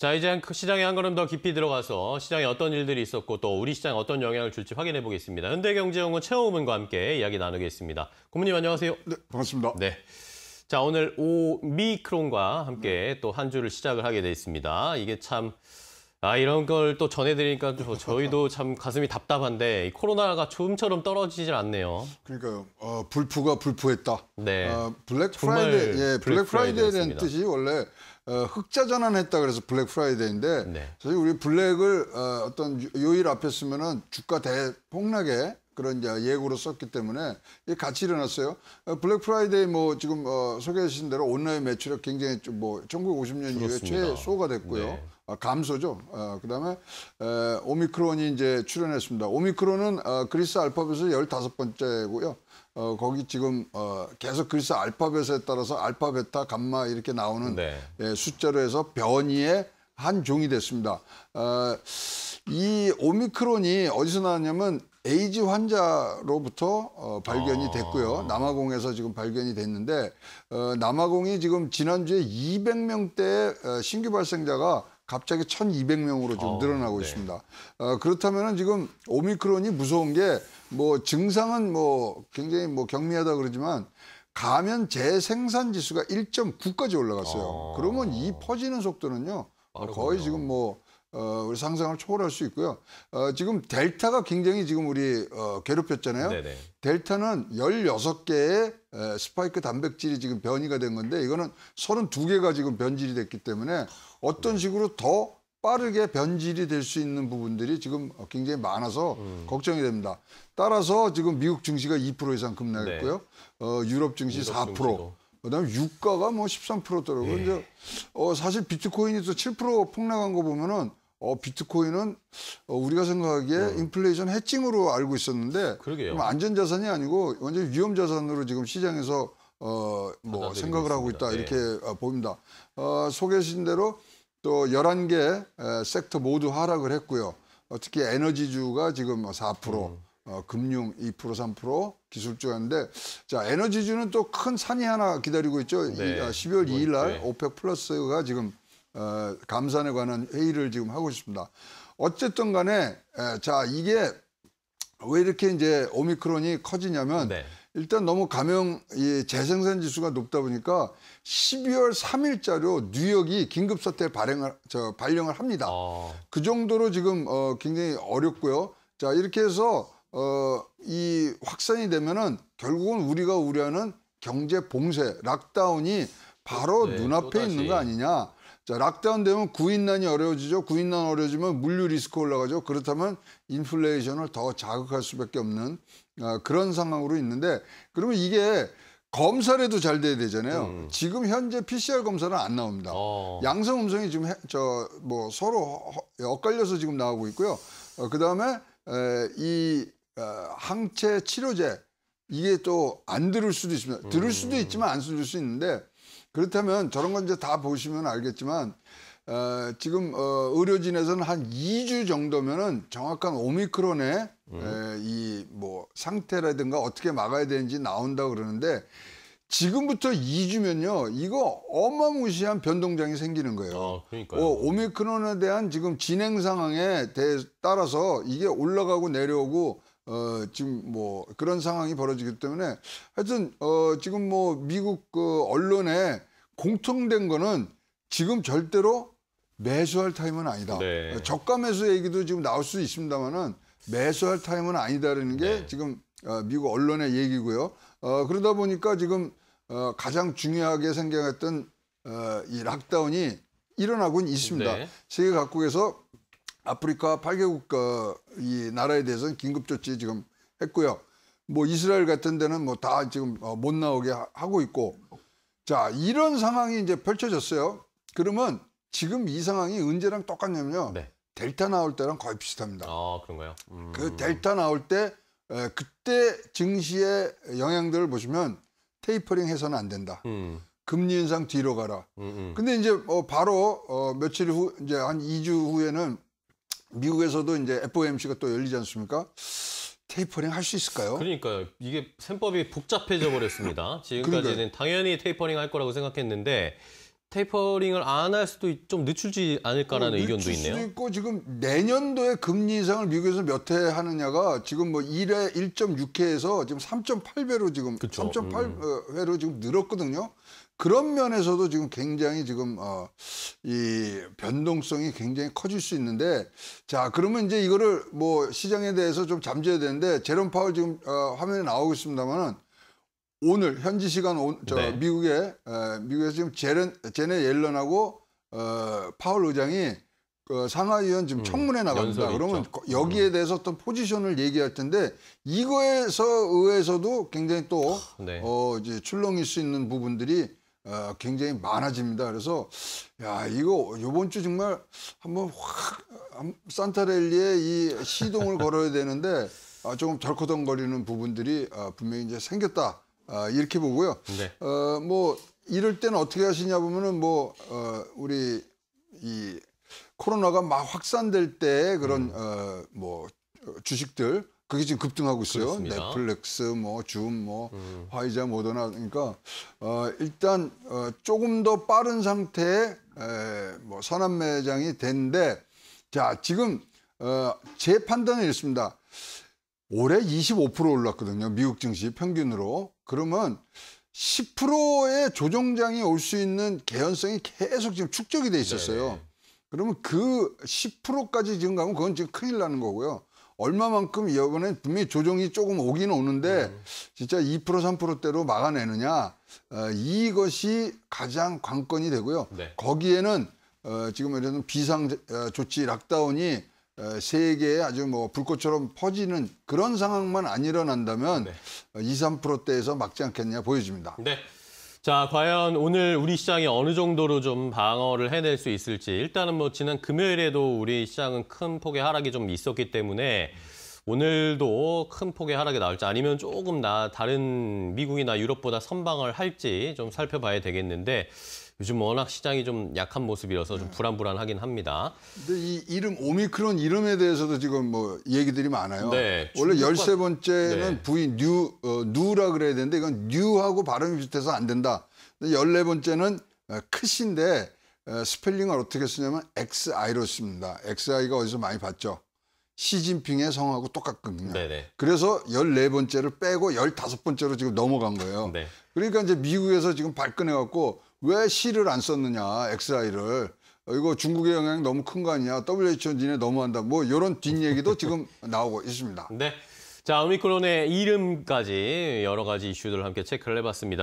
자, 이제 그 시장에 한 걸음 더 깊이 들어가서 시장에 어떤 일들이 있었고 또 우리 시장에 어떤 영향을 줄지 확인해 보겠습니다. 현대경제연구원 최호문과 함께 이야기 나누겠습니다. 고문님 안녕하세요. 네, 반갑습니다. 네. 자, 오늘 오미크론과 함께 또 한 주를 시작을 하게 돼 있습니다. 이게 참 아, 이런 걸 또 전해드리니까 또 저희도 참 가슴이 답답한데 이 코로나가 좀처럼 떨어지질 않네요. 그러니까요. 어, 불프가 불프했다. 네. 어, 블랙 프라이데이, 예, 블랙, 블랙 프라이데이라는 뜻이 원래 어, 흑자 전환했다 그래서 블랙 프라이데이인데 네. 사실 우리 블랙을 어, 어떤 요일 앞에 쓰면은 주가 대폭락에 그런 이제 예고로 썼기 때문에 같이 일어났어요. 어, 블랙 프라이데이 뭐 지금 어, 소개해 주신 대로 온라인 매출액 굉장히 좀뭐 1950년 줄었습니다. 이후에 최소가 됐고요. 네. 아, 감소죠. 아, 그다음에 에, 오미크론이 이제 출현했습니다. 오미크론은 어, 그리스 알파벳의 열다섯 번째고요. 어, 거기 지금 어, 계속 그리스 알파벳에 따라서 알파, 베타, 감마 이렇게 나오는 네. 예, 숫자로 해서 변이의 한 종이 됐습니다. 어, 이 오미크론이 어디서 나왔냐면 에이즈 환자로부터 어, 발견이 아... 됐고요. 남아공에서 지금 발견이 됐는데 어, 남아공이 지금 지난주에 200명대 어, 신규 발생자가 갑자기 1,200명으로 좀 어, 늘어나고 네. 있습니다. 어, 그렇다면 지금 오미크론이 무서운 게 뭐 증상은 뭐 굉장히 뭐 경미하다 그러지만 가면 재생산 지수가 1.9까지 올라갔어요. 아... 그러면 이 퍼지는 속도는요. 거의 지금 뭐 어, 우리 상상을 초월할 수 있고요. 어, 지금 델타가 굉장히 지금 우리 어, 괴롭혔잖아요. 네네. 델타는 16개의 에, 스파이크 단백질이 지금 변이가 된 건데 이거는 32개가 지금 변질이 됐기 때문에 어떤 네. 식으로 더 빠르게 변질이 될 수 있는 부분들이 지금 어, 굉장히 많아서 음. 걱정이 됩니다. 따라서 지금 미국 증시가 2% 이상 급락했고요. 네. 어, 유럽 증시 유럽 4%. 정도. 그다음에 유가가 뭐13% 떨어고 네. 이제 어 사실 비트코인이 또7% 폭락한 거 보면은 어, 비트코인은 어, 우리가 생각하기에 음. 인플레이션 해칭으로 알고 있었는데 그러게요. 그럼 안전자산이 아니고 완전 위험자산으로 지금 시장에서 어, 뭐 생각을 하고 있다 이렇게 봅니다 네. 어, 어, 소개하신 대로 또1 1개 섹터 모두 하락을 했고요. 어, 특히 에너지주가 지금 4%, 뭐 음. 어, 금융 2%, 3%, 기술주였는데 자 에너지주는 또 큰 산이 하나 기다리고 있죠. 네. 12월 아, 2일 뭐 날 오펙 플러스가 지금 어, 감산에 관한 회의를 지금 하고 싶습니다 어쨌든 간에 에, 자 이게 왜 이렇게 이제 오미크론이 커지냐면 네. 일단 너무 감염 이 재생산 지수가 높다 보니까 12월 3일자로 뉴욕이 긴급 사태 발행을 저 발령을 합니다. 어. 그 정도로 지금 어 굉장히 어렵고요. 자, 이렇게 해서 어이 확산이 되면은 결국은 우리가 우려하는 경제 봉쇄, 락다운이 바로 네, 눈앞에 있는 거 아니냐. 자, 락다운 되면 구인난이 어려워지죠. 구인난 어려워지면 물류 리스크 올라가죠. 그렇다면 인플레이션을 더 자극할 수밖에 없는 아, 그런 상황으로 있는데 그러면 이게 검사라도 잘 돼야 되잖아요. 음. 지금 현재 PCR 검사는 안 나옵니다. 어. 양성 음성이 지금 저 뭐 서로 엇갈려서 지금 나오고 있고요. 어, 그다음에 에, 이 에, 어, 항체 치료제 이게 또 안 들을 수도 있습니다. 들을 수도 음. 있지만 안 들을 수 있는데 그렇다면 저런 건 이제 다 보시면 알겠지만 어, 지금 어, 의료진에서는 한 2주 정도면은 정확한 오미크론의 음. 이뭐 상태라든가 어떻게 막아야 되는지 나온다 그러는데 지금부터 2주면요 이거 어마무시한 변동장이 생기는 거예요. 아, 어, 오미크론에 대한 지금 진행 상황에 대해 따라서 이게 올라가고 내려오고 어, 지금 뭐 그런 상황이 벌어지기 때문에 하여튼 어, 지금 뭐 미국 그 언론에 공통된 거는 지금 절대로 매수할 타임은 아니다. 네. 어, 저가 매수 얘기도 지금 나올 수 있습니다만은 매수할 타임은 아니다라는 게 네. 지금 어, 미국 언론의 얘기고요. 어, 그러다 보니까 지금 어, 가장 중요하게 생각했던 어, 이 락다운이 일어나고 있습니다. 네. 세계 각국에서 아프리카 8개 국가 이 나라에 대해서는 긴급 조치 지금 했고요. 뭐 이스라엘 같은 데는 뭐 다 지금 어, 못 나오게 하고 있고 자 이런 상황이 이제 펼쳐졌어요. 그러면 지금 이 상황이 언제랑 똑같냐면요. 네. 델타 나올 때랑 거의 비슷합니다. 아 그런가요? 음... 그 델타 나올 때 에, 그때 증시의 영향들을 보시면 테이퍼링 해서는 안 된다. 음. 금리 인상 뒤로 가라. 음, 음. 근데 이제 어, 바로 어, 며칠 후 이제 한 2주 후에는 미국에서도 이제 FOMC가 또 열리지 않습니까? 테이퍼링 할 수 있을까요? 그러니까요. 이게 셈법이 복잡해져 버렸습니다. 지금까지는 그러니까요. 당연히 테이퍼링 할 거라고 생각했는데 테이퍼링을 안 할 수도 좀 늦출지 않을까라는 어, 의견도 있네요. 수도 있고 지금 내년도에 금리 이상을 미국에서 몇 회 하느냐가 지금 뭐 1회 1.6회에서 지금 3.8배로 지금 그쵸. 3.8회로 음. 어, 지금 늘었거든요. 그런 면에서도 지금 굉장히 지금 어, 이 변동성이 굉장히 커질 수 있는데 자 그러면 이제 이거를 뭐 시장에 대해서 좀 잠재야 되는데 제롬 파월 지금 어, 화면에 나오고 있습니다만은 오늘 현지 시간 오, 저 네. 미국에 에, 어, 미국에서 지금 제렌, 제네 옐런하고 어, 파월 의장이 그 상하위원 지금 음, 청문회 나갑니다. 그러면 있죠. 여기에 음. 대해서 어떤 포지션을 얘기할 텐데 이거에서 의해서도 굉장히 또 네. 어, 이제 출렁일 수 있는 부분들이 어, 굉장히 많아집니다. 그래서 야 이거 이번 주 정말 한번 확산타랠리에이 시동을 걸어야 되는데 아, 조금 덜커덩거리는 부분들이 아, 분명히 이제 생겼다 아, 이렇게 보고요. 네. 어, 뭐 이럴 때는 어떻게 하시냐 보면은 뭐 어, 우리 이 코로나가 막 확산될 때 그런 음. 어, 뭐 주식들 그게 지금 급등하고 있어요. 그렇습니다. 넷플릭스, 뭐, 줌, 뭐, 음. 화이자, 모더나. 그러니까, 어, 일단, 어, 조금 더 빠른 상태에 에, 뭐, 선한 매장이 된데, 자, 지금, 어, 제 판단은 이렇습니다. 올해 25% 올랐거든요. 미국 증시 평균으로. 그러면 10%의 조정장이 올 수 있는 개연성이 계속 지금 축적이 돼 있었어요. 네네. 그러면 그 10%까지 지금 가면 그건 지금 큰일 나는 거고요. 얼마만큼 이번에 분명히 조정이 조금 오긴 오는데 음. 진짜 2% 3%대로 막아내느냐 어, 이것이 가장 관건이 되고요. 네. 거기에는 어, 지금 예를 들면 비상 어, 조치 락다운이 어, 세계에 아주 뭐 불꽃처럼 퍼지는 그런 상황만 안 일어난다면 네. 2, 3%대에서 막지 않겠냐 보여집니다. 네. 자, 과연 오늘 우리 시장이 어느 정도로 좀 방어를 해낼 수 있을지. 일단은 뭐 지난 금요일에도 우리 시장은 큰 폭의 하락이 좀 있었기 때문에 오늘도 큰 폭의 하락이 나올지 아니면 조금 나 다른 미국이나 유럽보다 선방을 할지 좀 살펴봐야 되겠는데 요즘 워낙 시장이 좀 약한 모습이라서 좀 불안불안하긴 합니다. 근데 이 이름 오미크론 이름에 대해서도 지금 뭐 얘기들이 많아요. 네, 원래 열세 번째는 네. 부인 뉴 어, 뉴라 그래야 되는데 이건 뉴하고 발음이 비슷해서 안 된다. 근데 열네 번째는 어, 크신데 어, 스펠링을 어떻게 쓰냐면 XI로 씁니다. XI가 어디서 많이 봤죠? 시진핑의 성하고 똑같거든요. 네네. 그래서 1 4 번째를 빼고 1 5 번째로 지금 넘어간 거예요. 네. 그러니까 이제 미국에서 지금 발끈해 갖고 왜 C를 안 썼느냐, XI를. 어, 이거 중국의 영향이 너무 큰 거 아니냐, WHO 니네 너무한다. 뭐 이런 뒷얘기도 지금 나오고 있습니다. 네. 자, 오미크론의 이름까지 여러 가지 이슈들을 함께 체크를 해봤습니다.